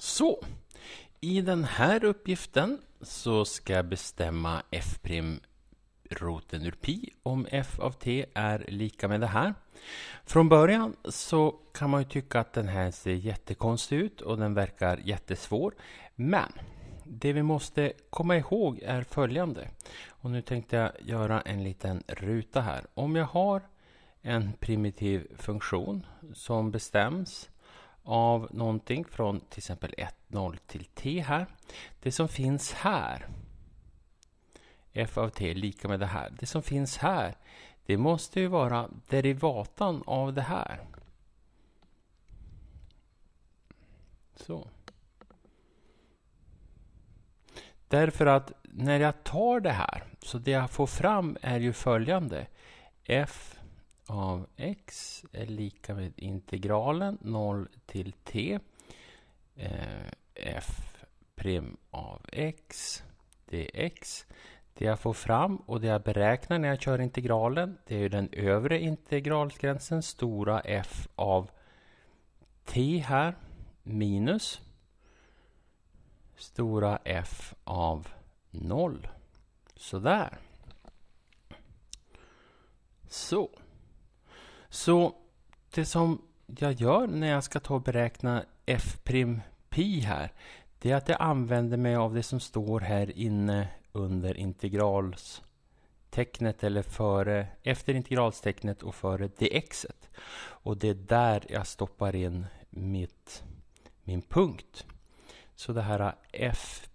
Så, i den här uppgiften så ska jag bestämma f' roten ur pi om f av t är lika med det här. Från början så kan man ju tycka att den här ser jättekonstig ut och den verkar jättesvår. Men det vi måste komma ihåg är följande. Och nu tänkte jag göra en liten ruta här. Om jag har en primitiv funktion som bestäms av någonting från till exempel 1,0 till t här. Det som finns här, f av t är lika med det här. Det som finns här, det måste ju vara derivatan av det här. Så. Därför att när jag tar det här, så det jag får fram är ju följande. f av x är lika med integralen 0 till t eh, f prim av x dx. Det jag får fram och det jag beräknar när jag kör integralen det är den övre integralsgränsen, stora f av t här, minus stora f av 0. Sådär. Så. Så det som jag gör när jag ska ta och beräkna F'Pi här, det är att jag använder mig av det som står här inne under integralstecknet eller före, efter integralstecknet och före dxet. Och det är där jag stoppar in mitt, min punkt. Så det här f'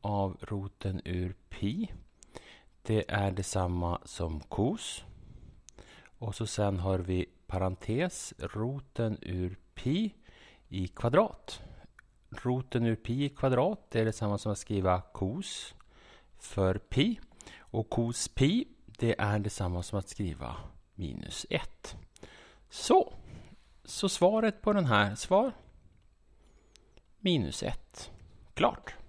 av roten ur pi, det är detsamma som kos. Och så sen har vi parentes, roten ur pi i kvadrat. Roten ur pi i kvadrat är detsamma som att skriva kos för pi. Och kos pi det är detsamma som att skriva minus 1. Så, så svaret på den här, svar minus 1. Klart!